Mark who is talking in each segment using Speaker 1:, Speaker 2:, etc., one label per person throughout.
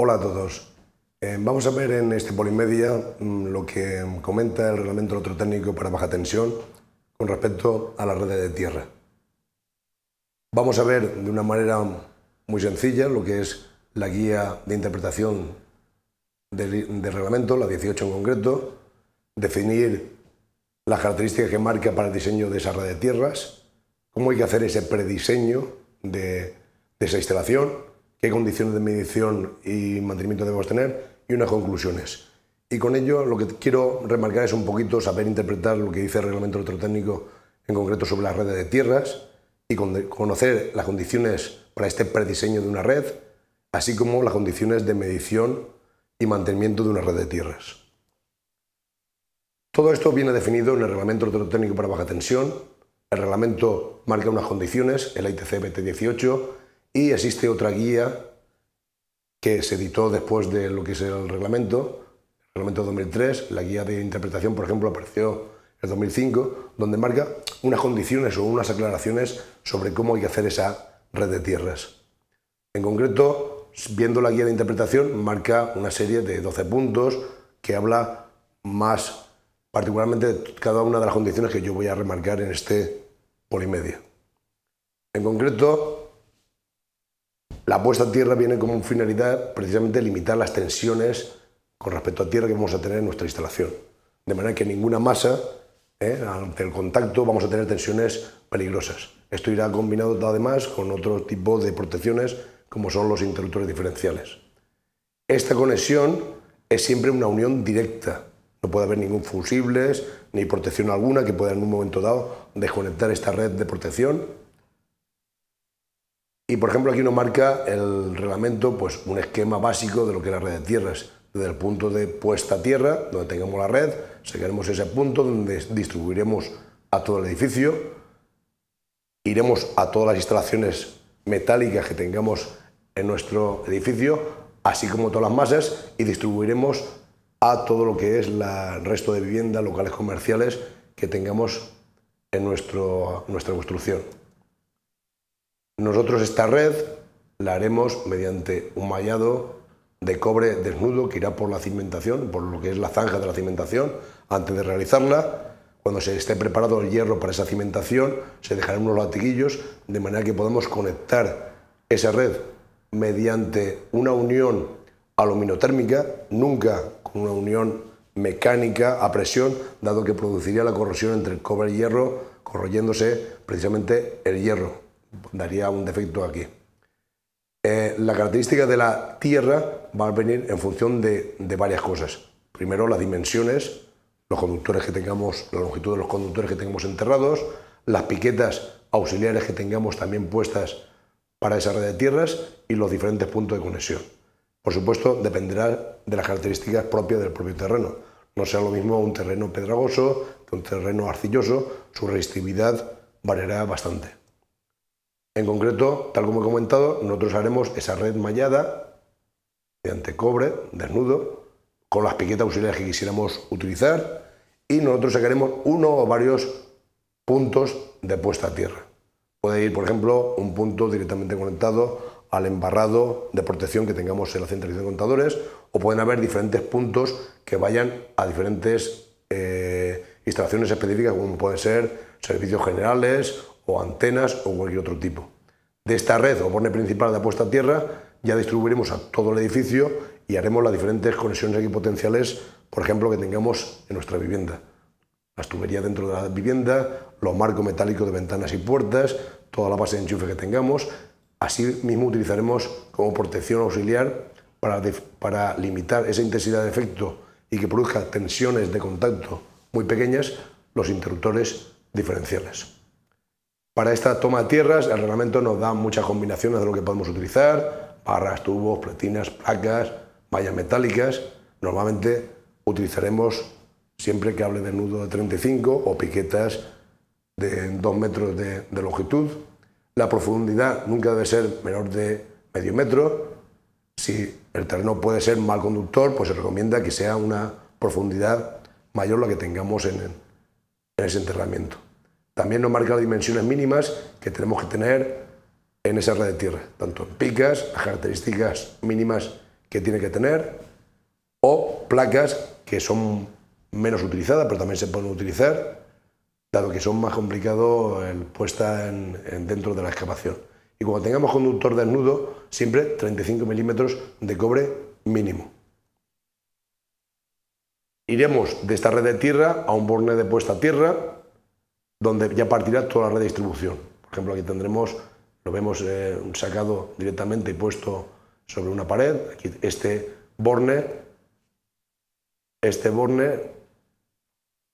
Speaker 1: Hola a todos. Eh, vamos a ver en este Polimedia mm, lo que comenta el reglamento electrotécnico para baja tensión con respecto a la red de tierra. Vamos a ver de una manera muy sencilla lo que es la guía de interpretación del, reglamento, la 18 en concreto, definir las características que marca para el diseño de esa red de tierras, cómo hay que hacer ese prediseño de esa instalación, qué condiciones de medición y mantenimiento debemos tener y unas conclusiones. Y con ello lo que quiero remarcar es un poquito saber interpretar lo que dice el reglamento electrotécnico en concreto sobre las redes de tierras y conocer las condiciones para este prediseño de una red, así como las condiciones de medición y mantenimiento de una red de tierras. Todo esto viene definido en el reglamento electrotécnico para baja tensión, el reglamento marca unas condiciones, el ITC BT18, y existe otra guía que se editó después de lo que es el reglamento, el reglamento 2003, la guía de interpretación, por ejemplo, apareció en 2005, donde marca unas condiciones o unas aclaraciones sobre cómo hay que hacer esa red de tierras. En concreto, viendo la guía de interpretación, marca una serie de 12 puntos que habla más particularmente de cada una de las condiciones que yo voy a remarcar en este polimedia. En concreto, la puesta a tierra viene como finalidad precisamente limitar las tensiones con respecto a tierra que vamos a tener en nuestra instalación. De manera que ninguna masa, ¿eh? ante el contacto, vamos a tener tensiones peligrosas. Esto irá combinado además con otro tipo de protecciones como son los interruptores diferenciales. Esta conexión es siempre una unión directa. No puede haber ningún fusibles ni protección alguna que pueda en un momento dado desconectar esta red de protección y por ejemplo aquí nos marca el reglamento pues un esquema básico de lo que es la red de tierras. Desde el punto de puesta a tierra, donde tengamos la red, sacaremos ese punto donde distribuiremos a todo el edificio, iremos a todas las instalaciones metálicas que tengamos en nuestro edificio, así como todas las masas, y distribuiremos a todo lo que es el resto de viviendas, locales comerciales que tengamos en nuestra construcción. Nosotros esta red la haremos mediante un mallado de cobre desnudo que irá por la cimentación, por lo que es la zanja de la cimentación, antes de realizarla. Cuando se esté preparado el hierro para esa cimentación, se dejarán unos latiguillos de manera que podamos conectar esa red mediante una unión aluminotérmica, nunca con una unión mecánica a presión, dado que produciría la corrosión entre el cobre y el hierro, corroyéndose precisamente el hierro daría un defecto aquí. Eh, la característica de la Tierra va a venir en función de, varias cosas. Primero, las dimensiones, los conductores que tengamos, la longitud de los conductores que tengamos enterrados, las piquetas auxiliares que tengamos también puestas para esa red de tierras y los diferentes puntos de conexión. Por supuesto, dependerá de las características propias del propio terreno. No sea lo mismo un terreno pedregoso que un terreno arcilloso, su resistividad variará bastante. En concreto, tal como he comentado, nosotros haremos esa red mallada mediante cobre, desnudo, con las piquetas auxiliares que quisiéramos utilizar y nosotros sacaremos uno o varios puntos de puesta a tierra. Puede ir, por ejemplo, un punto directamente conectado al embarrado de protección que tengamos en la centralización de contadores o pueden haber diferentes puntos que vayan a diferentes eh, instalaciones específicas como pueden ser servicios generales o antenas o cualquier otro tipo. De esta red o borne principal de apuesta a tierra ya distribuiremos a todo el edificio y haremos las diferentes conexiones equipotenciales, por ejemplo, que tengamos en nuestra vivienda. Las tuberías dentro de la vivienda, los marcos metálicos de ventanas y puertas, toda la base de enchufe que tengamos. Así mismo utilizaremos como protección auxiliar para, para limitar esa intensidad de efecto y que produzca tensiones de contacto muy pequeñas los interruptores diferenciales. Para esta toma de tierras, el reglamento nos da muchas combinaciones de lo que podemos utilizar, barras, tubos, platinas, placas, mallas metálicas. Normalmente utilizaremos, siempre que hable de nudo de 35 o piquetas de 2 metros de, longitud. La profundidad nunca debe ser menor de medio metro. Si el terreno puede ser mal conductor, pues se recomienda que sea una profundidad mayor la que tengamos en ese enterramiento también nos marca las dimensiones mínimas que tenemos que tener en esa red de tierra, tanto picas, características mínimas que tiene que tener, o placas que son menos utilizadas, pero también se pueden utilizar, dado que son más complicado el puesta dentro de la excavación. Y cuando tengamos conductor desnudo, siempre 35 milímetros de cobre mínimo. Iremos de esta red de tierra a un borne de puesta a tierra, donde ya partirá toda la red de distribución. Por ejemplo, aquí tendremos, lo vemos eh, sacado directamente y puesto sobre una pared, este borne, este borne,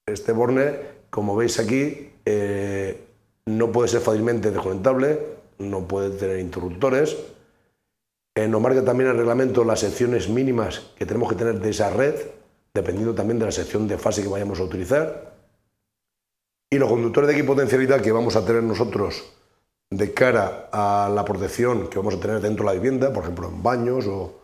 Speaker 1: este borne, como veis aquí, eh, no puede ser fácilmente desconectable, no puede tener interruptores. Eh, nos marca también el reglamento las secciones mínimas que tenemos que tener de esa red, dependiendo también de la sección de fase que vayamos a utilizar. Y los conductores de equipotencialidad que vamos a tener nosotros de cara a la protección que vamos a tener dentro de la vivienda, por ejemplo en baños o,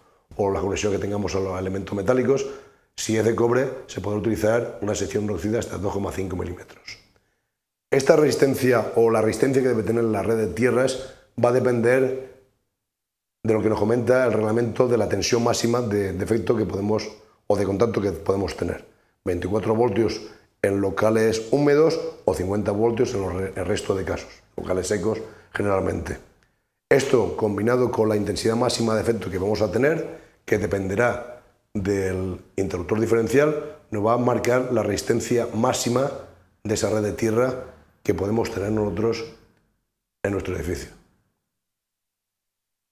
Speaker 1: la conexión que tengamos a los elementos metálicos, si es de cobre se podrá utilizar una sección reducida hasta 2,5 milímetros. Esta resistencia o la resistencia que debe tener la red de tierras va a depender de lo que nos comenta el reglamento de la tensión máxima de, de efecto que podemos o de contacto que podemos tener. 24 voltios en locales húmedos o 50 voltios en el resto de casos, locales secos generalmente. Esto combinado con la intensidad máxima de efecto que vamos a tener, que dependerá del interruptor diferencial, nos va a marcar la resistencia máxima de esa red de tierra que podemos tener nosotros en nuestro edificio.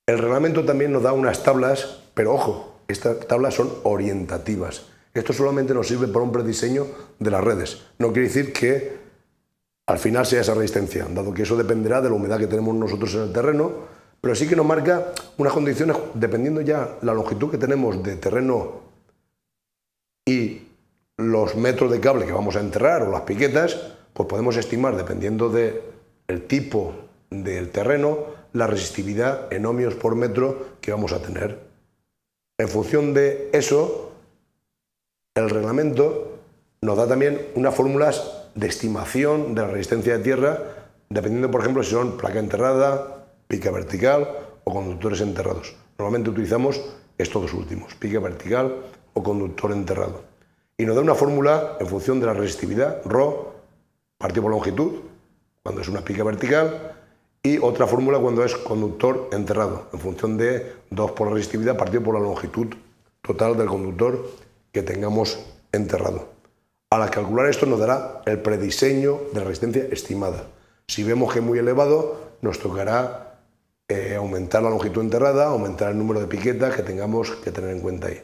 Speaker 1: El reglamento también nos da unas tablas, pero ojo, estas tablas son orientativas esto solamente nos sirve para un prediseño de las redes. No quiere decir que al final sea esa resistencia, dado que eso dependerá de la humedad que tenemos nosotros en el terreno, pero sí que nos marca unas condiciones, dependiendo ya la longitud que tenemos de terreno y los metros de cable que vamos a enterrar o las piquetas, pues podemos estimar, dependiendo de el tipo del terreno, la resistividad en ohmios por metro que vamos a tener. En función de eso, el reglamento nos da también unas fórmulas de estimación de la resistencia de tierra, dependiendo, por ejemplo, si son placa enterrada, pica vertical o conductores enterrados. Normalmente utilizamos estos dos últimos, pica vertical o conductor enterrado. Y nos da una fórmula en función de la resistividad, rho partido por longitud, cuando es una pica vertical, y otra fórmula cuando es conductor enterrado, en función de 2 por la resistividad partido por la longitud total del conductor tengamos enterrado. Al calcular esto nos dará el prediseño de la resistencia estimada. Si vemos que es muy elevado, nos tocará eh, aumentar la longitud enterrada, aumentar el número de piquetas que tengamos que tener en cuenta ahí.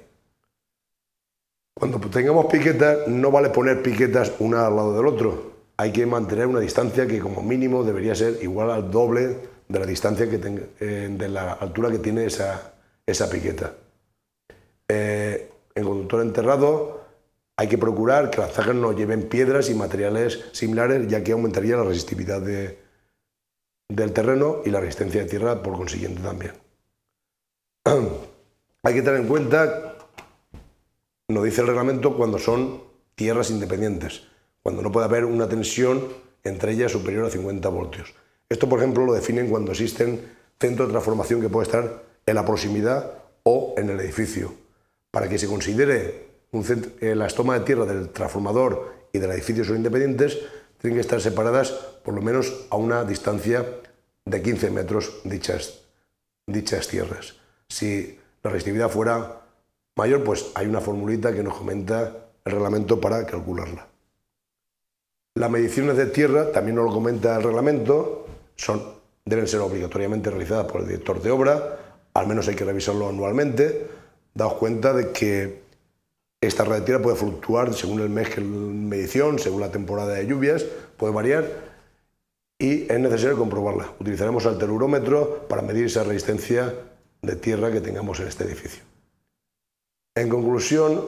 Speaker 1: Cuando tengamos piquetas, no vale poner piquetas una al lado del otro. Hay que mantener una distancia que como mínimo debería ser igual al doble de la distancia que eh, de la altura que tiene esa, piqueta. Eh, en conductor enterrado hay que procurar que las zanjas no lleven piedras y materiales similares, ya que aumentaría la resistividad del terreno y la resistencia de tierra, por consiguiente, también. hay que tener en cuenta, nos dice el reglamento, cuando son tierras independientes, cuando no puede haber una tensión entre ellas superior a 50 voltios. Esto, por ejemplo, lo definen cuando existen centros de transformación que puede estar en la proximidad o en el edificio para que se considere eh, las tomas de tierra del transformador y del edificio son independientes, tienen que estar separadas por lo menos a una distancia de 15 metros dichas, tierras. Si la resistividad fuera mayor, pues hay una formulita que nos comenta el reglamento para calcularla. Las mediciones de tierra, también nos lo comenta el reglamento, son, deben ser obligatoriamente realizadas por el director de obra, al menos hay que revisarlo anualmente, daos cuenta de que esta red de tierra puede fluctuar según el mes que medición, según la temporada de lluvias, puede variar y es necesario comprobarla. Utilizaremos el telurómetro para medir esa resistencia de tierra que tengamos en este edificio. En conclusión,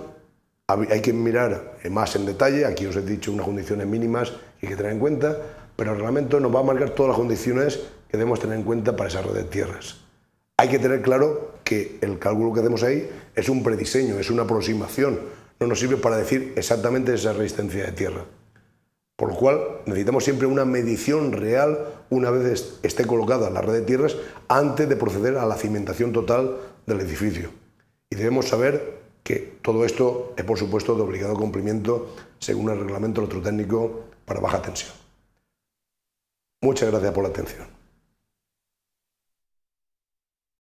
Speaker 1: hay que mirar más en detalle, aquí os he dicho unas condiciones mínimas que hay que tener en cuenta, pero el reglamento nos va a marcar todas las condiciones que debemos tener en cuenta para esa red de tierras. Hay que tener claro que el cálculo que hacemos ahí es un prediseño, es una aproximación, no nos sirve para decir exactamente esa resistencia de tierra. Por lo cual necesitamos siempre una medición real una vez esté colocada la red de tierras antes de proceder a la cimentación total del edificio. Y debemos saber que todo esto es, por supuesto, de obligado cumplimiento según el reglamento electrotécnico para baja tensión. Muchas gracias por la atención.